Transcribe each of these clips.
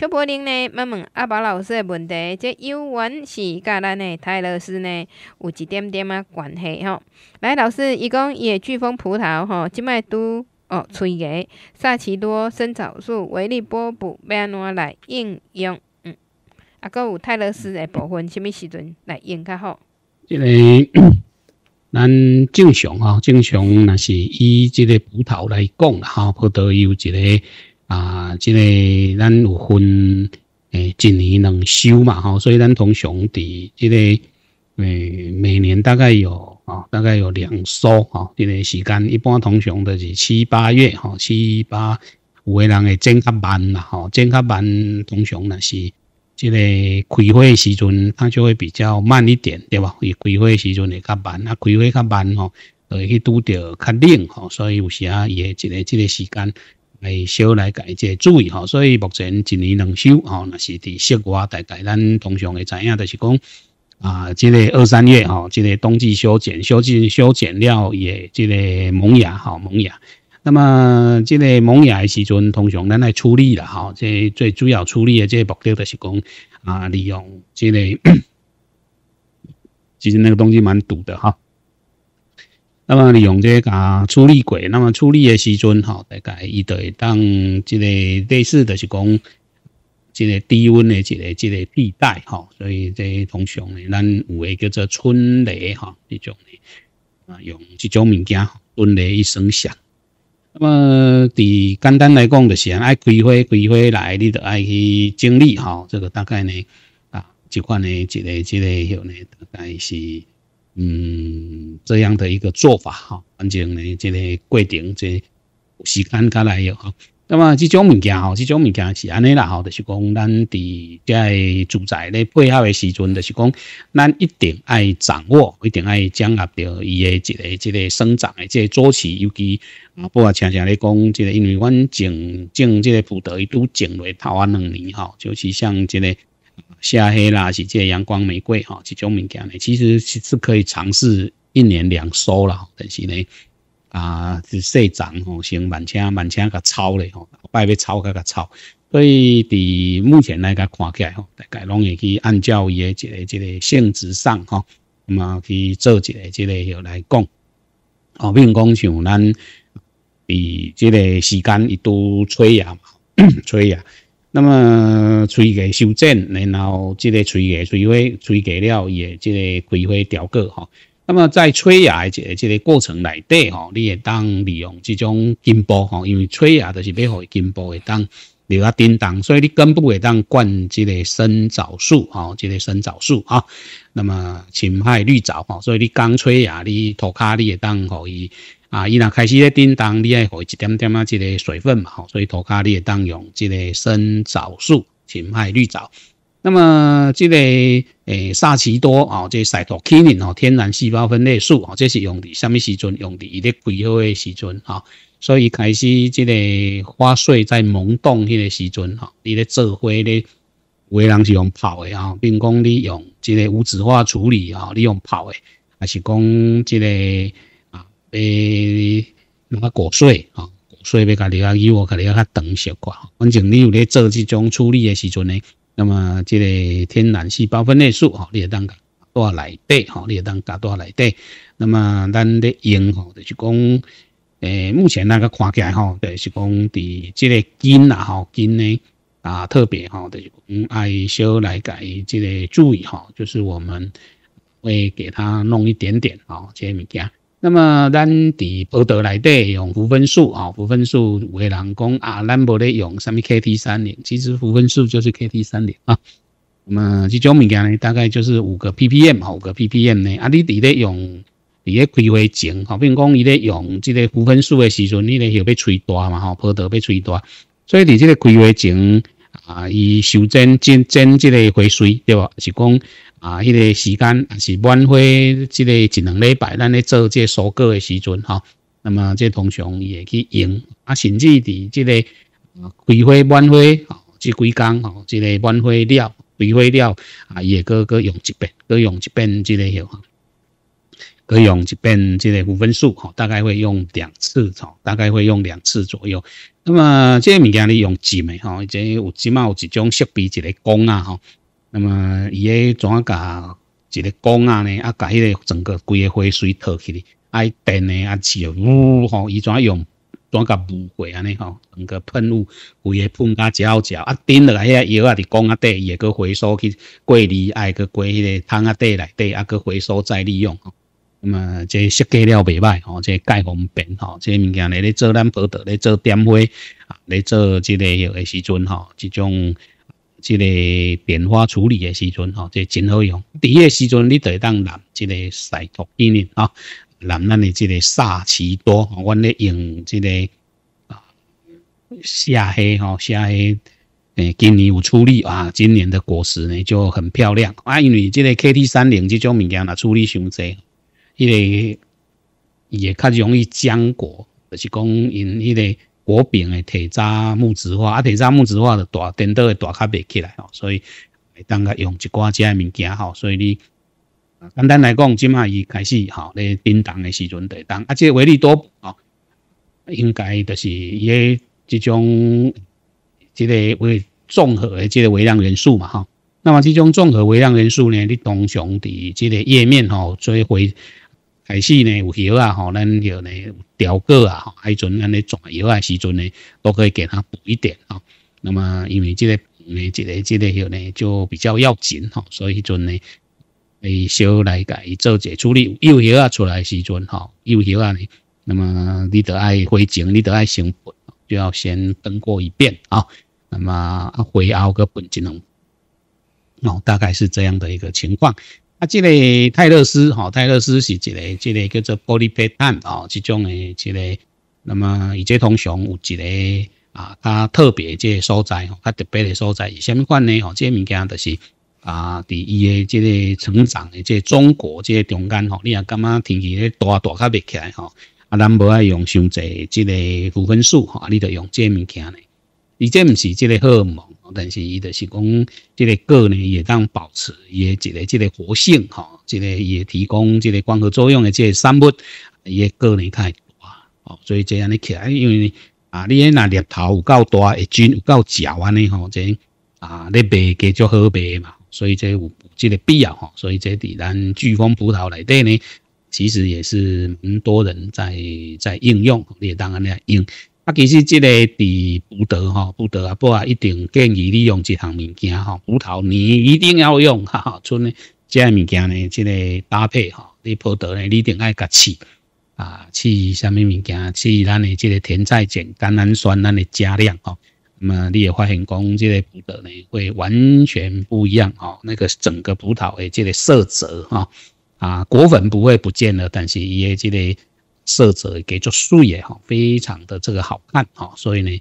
邱柏玲呢，问问阿宝老师的问题，即幽园是甲咱的泰勒斯呢有一点点啊关系吼。来，老师，伊讲野巨峰葡萄吼，即摆拄哦催芽、萨奇多、生草素维力波布要安怎来应用？嗯，啊，个有泰勒斯的部分，啥物时阵来用较好？这个，咱正常啊，正常那是以这个葡萄来讲哈，葡萄有一个。啊，即个咱有分诶一年两休嘛吼，所以咱通常伫即个诶，每年大概有啊大概有两收吼，即个时间一般通常都是七八月吼，七八有个人会增较慢啦吼增较慢，通常呢是即个开会时阵，它就会比较慢一点，对吧？伊开会时阵会较慢，啊，开会较慢吼，会去拄着较冷吼，所以有时啊也即个即个时间。来小来改这注意哈，所以目前一年两休哈，那是伫室外大概咱通常会知影，就是讲啊，即个二三月哈，即个冬季修剪、修剪、修剪伊也，即个萌芽吼萌芽。那么即个萌芽的时阵，通常咱来处理啦哈。即最主要处理的个目的，就是讲啊，利用即个，其实那个东西蛮堵的哈。那么利用这个处理轨，那么处理的时阵吼，大概伊会当即个类似的是讲即个低温的即个即个地带哈，所以这通常呢，咱有诶叫做春雷哈，这种呢啊，用这种物件春雷一声响。那么伫简单来讲就是爱开花，开花来，你就爱去整理吼，这个大概呢啊，这款呢即个即个像呢大概是。嗯，这样的一个做法哈，反正呢，这个过程，这个时间下来哟哈。那么这种物件哈，这种物件是安尼啦哈，就是讲咱在住宅咧配合的时阵，就是讲咱一定爱掌握，一定爱掌握着伊的这个这个生长的这个周期。尤其啊，不啊常常咧讲，这个因为阮种种这个葡萄伊都种落头啊两年哈，就是像这个。夏黑啦，是这阳光玫瑰哈，这种物件嘞，其实是是可以尝试一年两收了，但是嘞啊，是细长吼，先满枪满枪甲抄咧吼，拜拜抄个甲抄。所以，伫目前来讲，看起来吼，大概拢会去按照伊一个一个性质上吼，那么去做一个一个来讲，哦，如讲像咱，伫这个时间一都 吹呀，吹呀。那么催叶修剪，然后这个催叶、催花、催叶了，也这个规划调割哈。那么在催芽这这个过程内底哈，你也当利用这种根部哈，因为催芽就是要何根部会当留下叮当，所以你根部会当灌这个生长素啊，这个生长素哈。那么侵害绿藻哈，所以你刚催芽你涂卡你也当可以。啊，伊若开始咧叮当，你爱给一点点啊，即个水分嘛吼，所以涂骹你会当用即个生藻素，芹菜绿藻。那么即个诶萨奇多啊，即个赛托 i n 哦，天然细胞分裂素哦，这是用的，什么时阵用的？伊咧龟壳诶时阵啊，所以开始即个花穗在萌动迄个时阵啊，伊咧做花咧，有的人是用泡诶啊，并讲你用即个无纸化处理啊，你用泡诶，还是讲即个。诶，那个果碎啊，果碎，别家离啊久，我可能要较长些挂。反正你有咧做这种处理的时阵呢，那么这个天然细胞分裂素啊，你也当加多来滴，哈，你也当加多来滴。那么咱的用，吼，就是讲，诶，目前那个看起来，吼，就是讲，伫这个筋啊，吼筋呢，啊，特别，吼，就是讲爱小来改，这个注意，吼，就是我们会给他弄一点点，吼，这些物件。那么咱伫波德内底用浮分数啊，浮分数为人讲啊，咱博咧用什么 K T 三零，其实浮分数就是 K T 三零啊。那么这种物件呢，大概就是五个 P P M，五个 P P M 呢。啊，你伫咧用底咧规划前，吼，比如讲伊咧用这个浮分数的时阵，你咧要被吹大嘛吼，波德被吹大，所以伫这个规划前。啊，伊修剪剪剪即个花穗，对吧？是讲啊，迄个时间是晚会即个一两礼拜，咱咧做即个收割的时阵哈。那么，即个常伊会去用啊，甚至伫即个啊，开花晚吼，即几工吼，即个晚会了，开花了啊，伊会各各用一遍，各用一遍即个有可以用一遍即个五分素吼，大概会用两次吼，大概会用两次左右。那么这个物件你用浸的吼？这有起码有一种设备，一个缸啊吼。那么伊个怎个一个缸啊呢？啊，把迄个整个规个灰水倒起哩，爱电呢啊起呜吼，伊怎用？怎甲不毁安呢吼？整个喷雾，规个喷甲只好啊，顶落来也药啊，伫缸啊底，会搁回收去过滤，爱去过迄个桶啊底内底，啊，搁回收再利用。咁啊，即设计了未歹吼，即盖方便吼，即物件咧咧做咱葡萄咧做点花啊，咧做这个有个时阵吼，即种这个点化处理的时阵吼，即真好用。伫个时阵，你就会当染这个晒托伊呢啊，染咱的即个萨奇多。我咧用这个啊下黑吼下黑诶，今年有处理啊，今年的果实呢就很漂亮。啊，因为这个 K T 三零这种物件啊，处理伤济。一个也较容易僵果，而是讲因迄个果柄诶铁渣木质化，啊，铁渣木质化的大颠倒会大卡袂起来吼，所以会当个用一寡只物件吼，所以你简单来讲，即麦伊开始吼咧震荡诶时阵，震当，啊，即个维利多哦，应该就是伊个一种，即个为综合诶即个微量元素嘛哈。那么，即种综合微量元素呢，你通常伫即个页面吼做回。开始呢，有血啊，吼，咱有呢，调个啊，吼，迄阵安尼转药啊时阵呢，都可以给他补一点啊。那么因为这个，呢，这个，这个，药呢，就比较要紧哈，所以阵呢，诶，小来改做一下处理，有血啊出来时阵哈，有血啊，那么你得爱回钱，你得爱先补，就要先等过一遍啊。那么啊，回后个本金哦，哦，大概是这样的一个情况。啊，即个泰勒斯，吼，泰勒斯是一个，这个叫做玻璃杯碳，哦，即种诶，这个，那么伊这通常有一个啊，它特别这个所在，吼，较特别的所在，是什么款呢？哦，即个物件就是啊，伫伊的即个成长的即个中国即个中间，吼，你也感觉天气咧大大较袂起来，吼，啊咱无爱用伤济即个负分数，吼，你着用即个物件呢？伊即毋是即个好蒙，但是伊就是讲，即个个呢也当保持伊个即个即个活性吼，即个也提供即个光合作用的即个产物，伊个个呢太大，哦，所以即安尼来，因为啊，你咧那猎头有够大，诶菌有够焦安尼吼，即啊你卖加做好卖嘛，所以即有即个必要吼，所以即咱巨峰葡萄内底呢，其实也是蛮多人在在应用，也当然咧用。其实，即个伫葡萄吼，葡萄啊，不啊，一定建议你用即项物件吼，葡萄你一定要用哈。哈，像呢，即个物件呢，即个搭配吼，你葡萄呢，你一定爱甲饲啊，饲什么物件？饲咱的即个甜菜碱、甘氨酸，咱的加量吼。那么，你也发现讲，即个葡萄呢，会完全不一样哦。那个整个葡萄诶，即个色泽哈啊，果粉不会不见了，但是伊诶即个。色泽几足水嘅，哈，非常的这个好看，哈，所以呢，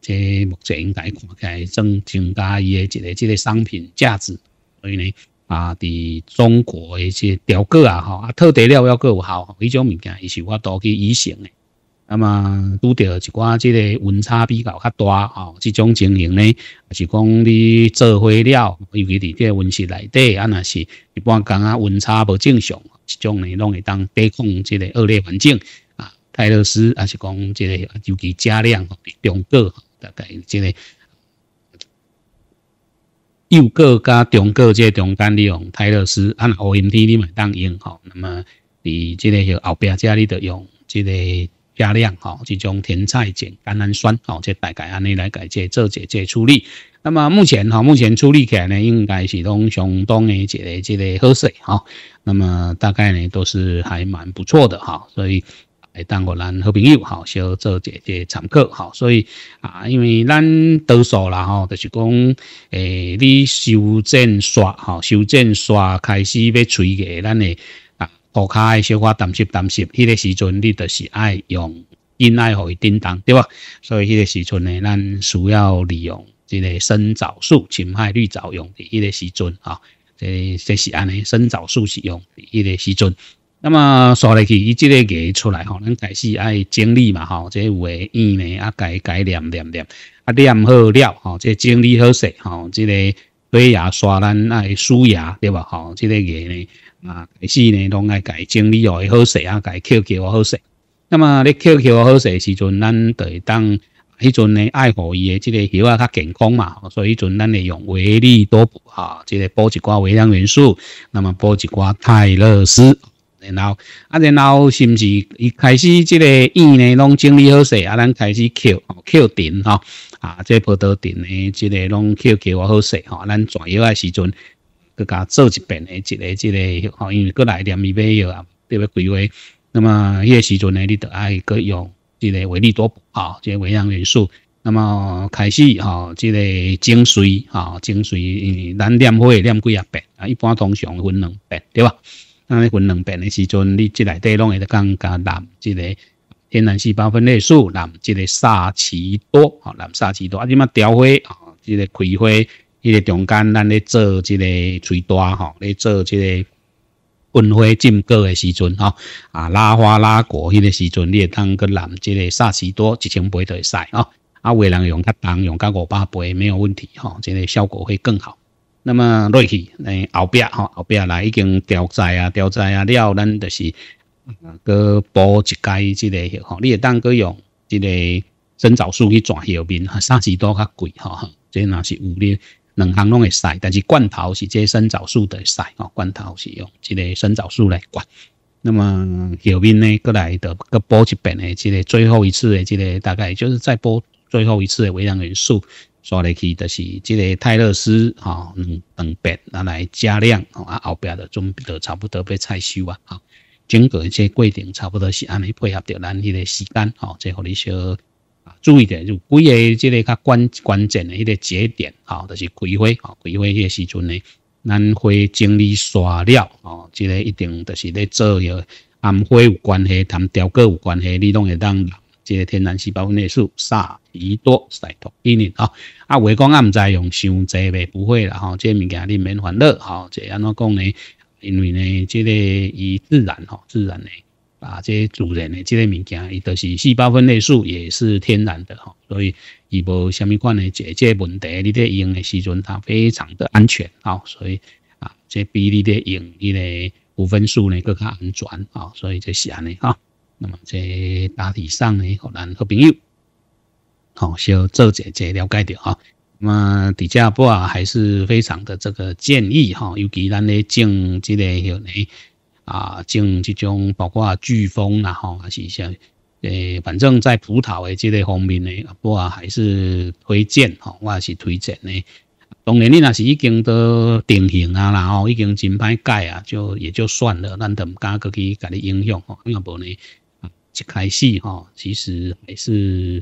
即目前应该看嘅系增加伊个一个即个商品价值，所以呢，啊，伫中国嘅即调过啊，哈，啊特地料要过好迄种物件，伊是我多去以先嘅。咁啊，拄到一寡即个温差比较较大，啊，即种情形呢，就讲你做花了，尤其啲啲温室内底，啊，嗱是一般讲啊，温差不正常。一种呢，拢会当抵抗这个恶劣环境啊。泰勒斯也是讲这个，尤其加量哈，中个大概即个，幼个加中个即个中间利用泰勒斯按 o 因 t 你们当用哈。那么，比即个后边加里的用即个加量哈，即种甜菜碱、甘氨酸这即大概安尼来改即做即些处理。那么目前哈，目前处理起来呢，应该是拢相东诶，一个一个好水哈。那么大概呢，都是还蛮不错的哈。所以会当互咱好朋友哈，小做一啲参考哈。所以啊，因为咱多数啦吼，就是讲诶，你修正刷哈，修正刷开始要吹个，咱诶啊，涂骹诶小块淡湿淡湿，迄个时阵你著是爱用阴爱互伊叮当，对吧？所以迄个时阵呢，咱需要利用。即个生枣树侵害绿藻用的一个时阵，吼，即即是安尼生枣树是用的一个时阵。那么刷来去，伊即个牙出来吼，咱开始爱整理嘛，吼，即有诶牙呢啊，改改念念念啊念好了吼，即整理好势，吼，即个白牙刷咱爱刷牙，对吧？吼，即个牙呢啊，开始呢拢爱改整理哦，会好势啊，改叩叩会好势。那么你叩叩好势时阵，咱得当。迄阵呢，爱护伊嘅即个叶啊，较健康嘛，所以迄阵咱会用维利多补啊，即个补一寡微量元素，那么补一寡泰勒斯，然后啊，然后是不是一开始即个叶呢，拢整理好势啊，咱开始扣扣顶哈啊，即个葡萄顶呢，即个拢扣几下好势哈，咱转药啊时阵，搁加做一遍呢，即个即个哦，因为搁来点伊买药啊，特别贵贵，那么迄个时阵呢，你得爱搁用。这个维利多啊，这个微量元素，那么开始哈，这个精髓啊，精髓咱念会念几啊遍啊，一般通常分两遍，对吧？那你分两遍的时阵，你即内底拢会得加加蓝，即个天然细胞分裂素蓝，即个沙奇多啊，蓝沙奇多啊，即嘛调花啊，即个开花，这个中间咱咧做即个催大哈，咧做即个。运花经过的时阵吼，啊拉花拉果迄个时阵，你也当个揽即个沙士多一千杯都会使吼，啊，微人用较重，用较五百杯没有问题吼，即个效果会更好。那么瑞去诶后壁吼后壁来已经凋栽啊凋栽啊，了咱就是个补一届即个吼，你也当个用即个生长素去转后面，沙士多较贵吼，即若是有咧。两行拢会使，但是罐头是这生长素的使哦。罐头是用这个生长素来灌。那么后面呢，过来的搁播一遍呢，即个最后一次的，即个大概就是再播最后一次的微量元素。抓来去就是即个泰勒斯啊，两两遍拿来加量啊，后边就准备就差不多被采收啊。整个一些过程差不多是安尼配合着咱迄个时间哦，最后你收。注意点，就几个，即个较关关键的迄个节点，好，就是开花，好，开花迄个时阵呢，咱花整理刷料，哦，即个一定就是咧做有安花有关系，谈雕刻有关系，你拢会当，即个天然细胞内素萨宜多晒托一年啊。啊，话讲啊，唔在用收济未？不会啦，吼，即物件你免烦恼，吼，即安怎讲呢？因为呢，即个以自然，吼，自然呢。啊，这主人的这些物件，伊都是细胞分裂素，也是天然的吼，所以伊无虾米款的解这问题，你在用的时阵，它非常的安全，好，所以啊，这比你在用伊个五分素呢更加安全啊，所以就是安尼哈。那么这大体上呢，可能好朋友，好小做者姐了解着哈。那么底下不啊，还是非常的这个建议哈，尤其咱咧种这个有呢。啊，像这种包括飓风啦，吼，还是像诶，反正在葡萄诶这类方面呢，我还是推荐，吼，我是推荐呢。当然，你那是已经都定型啊，然后已经真歹改啊，就也就算了，咱都唔敢个去甲你影响吼，因为无呢，一开始，吼，其实还是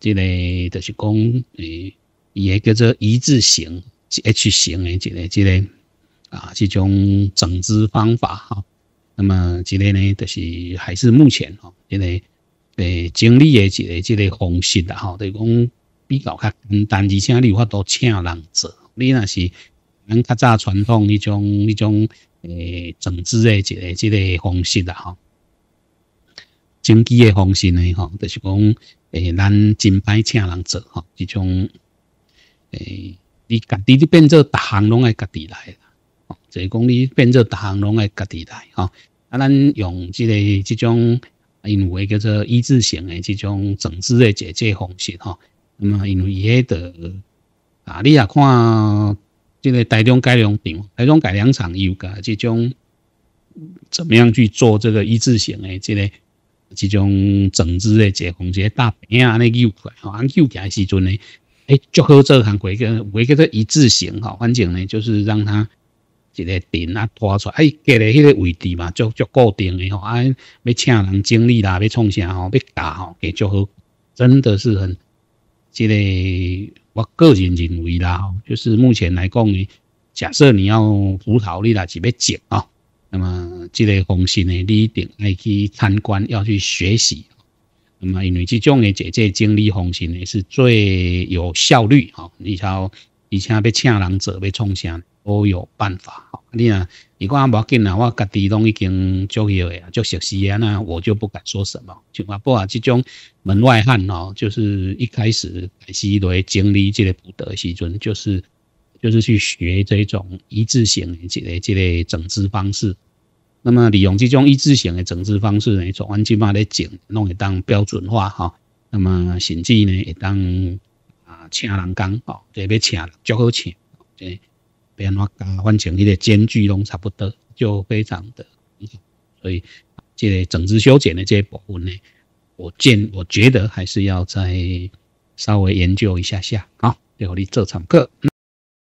这类，就是讲诶，伊诶叫做一字型，H 型诶，这个这个啊，这种整治方法，哈。那么这个呢，就是还是目前吼，因个诶，整理的一个这个方式啦，哈，就是讲比较较简单，而且你有法多请人做。你那是咱较早传统迄种迄种诶整治的一个这个方式啦，哈，整机的方式呢，哈，就是讲诶，咱真歹请人做哈，一种诶，你家你的变做，逐项拢爱家己来。是讲你变成逐项拢个家己来吼，啊，咱用即个即种因为叫做一字型的即种整治的解决方式吼。那么因为伊啊，你也看即个大中改良场、大中改良场有甲即种怎么样去做这个一字型的即个即种整治的解放方式？大坪啊，那救过来吼，救起来时阵呢，哎，做好这项改革，改个做一字型吼，反正呢就是让它一个田啊拖出，哎，隔咧迄个位置嘛，足足固定的吼，啊，要请人整理啦，要创啥吼，要打吼，计足好，真的是很，这个我个人认为啦，就是目前来讲，呢，假设你要葡萄啦，是要种啊，那么即个方式呢，你一定爱去参观，要去学习，那么因为这种的姐姐整理方式呢，是最有效率吼，你瞧，以前要请人做，要创啥？都有办法，你看，如果阿摩根啊，我家己拢已经足要诶足熟识啊，那我就不敢说什么。像阿波啊，这种门外汉哦，就是一开始开始来会经历这个不得时准，就是就是去学这种一致性的这个这个整治方式。那么利用这种一致性的整治方式呢，从安吉嘛的整弄诶当标准化哈，那么甚至呢也当啊请人工哦，即要请，只好请，即。连我加换成一个间距拢差不多，就非常的，所以这个整枝修剪的这一部分呢，我建我觉得还是要再稍微研究一下下啊，尤你这场课。